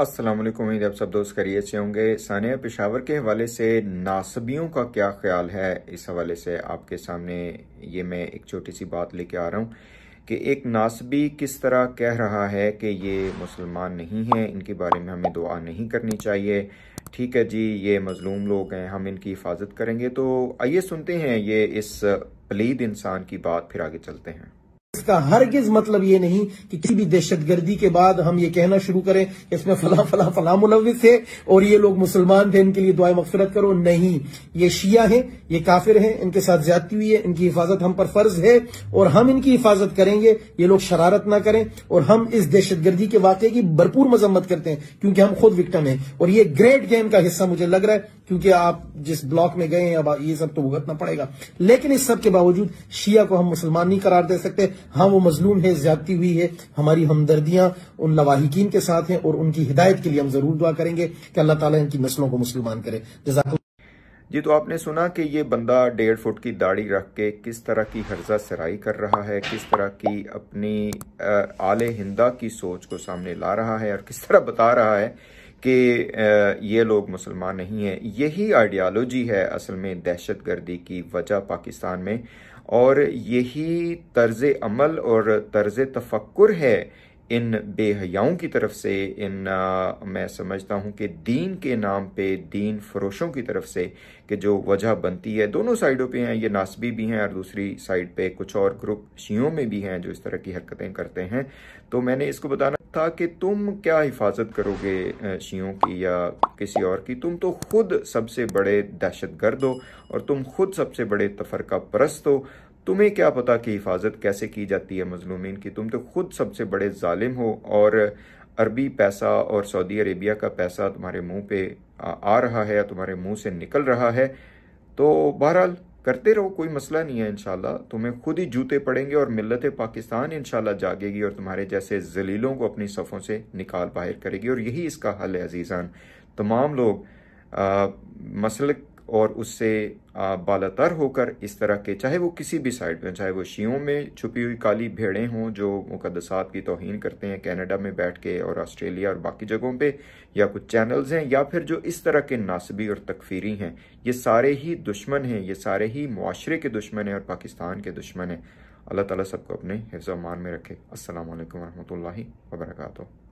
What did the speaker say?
अस्सलाम वालेकुम उम्मीद आप सब दोस्त करिए से होंगे सानिया पेशावर के हवाले से नासबियों का क्या ख्याल है इस हवाले से आपके सामने ये मैं एक छोटी सी बात लेके आ रहा हूँ कि एक नासबी किस तरह कह रहा है कि ये मुसलमान नहीं हैं इनके बारे में हमें दुआ नहीं करनी चाहिए ठीक है जी ये मज़लूम लोग हैं हम इनकी हिफाजत करेंगे तो आइए सुनते हैं ये इस पलीद इंसान की बात फिर आगे चलते हैं इसका हरगिज मतलब ये नहीं कि किसी भी दहशतगर्दी के बाद हम ये कहना शुरू करें इसमें फला फला फला मुलविस है और ये लोग मुसलमान थे इनके लिए दुआ मफफरत करो नहीं ये शिया है ये काफिर है इनके साथ ज्यादती हुई है इनकी हिफाजत हम पर फर्ज है और हम इनकी हिफाजत करेंगे ये लोग शरारत ना करें और हम इस दहशतगर्दी के वाक़े की भरपूर मजम्मत करते हैं क्योंकि हम खुद विक्टम है और ये ग्रेट गेम का हिस्सा मुझे लग रहा है क्योंकि आप जिस ब्लॉक में गए हैं अब ये सब तो भुगतना पड़ेगा लेकिन इस सब के बावजूद शिया को हम मुसलमान नहीं करार दे सकते हाँ वो मजलूम है ज्यादती हुई है हमारी हमदर्दियां उन लवाहिकीन के साथ हैं और उनकी हिदायत के लिए हम जरूर दुआ करेंगे कि अल्लाह ताला इनकी नस्लों को मुसलमान करे जजाक जी तो आपने सुना कि ये बंदा डेढ़ फुट की दाढ़ी रख के किस तरह की हर्जा सराई कर रहा है किस तरह की अपनी आले हिंदा की सोच को सामने ला रहा है और किस तरह बता रहा है कि ये लोग मुसलमान नहीं हैं यही आइडियालॉजी है असल में दहशत गर्दी की वजह पाकिस्तान में और यही तर्ज अमल और तर्ज तफक्र है इन बेहयाओं की तरफ से इन आ, मैं समझता हूँ कि दीन के नाम पे दीन फरोशों की तरफ से कि जो वजह बनती है दोनों साइडों पे हैं ये नासबी भी हैं और दूसरी साइड पे कुछ और ग्रुप शियों में भी हैं जो इस तरह की हरकतें करते हैं तो मैंने इसको बताना था कि तुम क्या हिफाजत करोगे शियों की या किसी और की तुम तो खुद सबसे बड़े दहशत गर्द हो और तुम खुद सबसे बड़े तफरका परस्त हो तुम्हें क्या पता कि हिफाजत कैसे की जाती है मजलूमिन की तुम तो खुद सबसे बड़े ालिम हो और अरबी पैसा और सऊदी अरेबिया का पैसा तुम्हारे मुंह पे आ रहा है या तुम्हारे मुंह से निकल रहा है तो बहरहाल करते रहो कोई मसला नहीं है इनशाला तुम्हें खुद ही जूते पड़ेंगे और मिलत पाकिस्तान इनशाला जागेगी और तुम्हारे जैसे जलीलों को अपनी सफ़ों से निकाल बाहर करेगी और यही इसका हल है अजीज़ान तमाम लोग मसल और उससे बालतर होकर इस तरह के चाहे वो किसी भी साइड में चाहे वो शीयों में छुपी हुई काली भेड़ें हों जो मुकदसात की तोहन करते हैं कनाडा में बैठ के और ऑस्ट्रेलिया और बाकी जगहों पे या कुछ चैनल्स हैं या फिर जो इस तरह के नासबी और तकफीरी हैं ये सारे ही दुश्मन हैं ये सारे ही माशरे के दुश्मन हैं और पाकिस्तान के दुश्मन हैं अल्लाह तला सबको अपने हिफ्ज़ मान में रखे असल वरहमल वर्का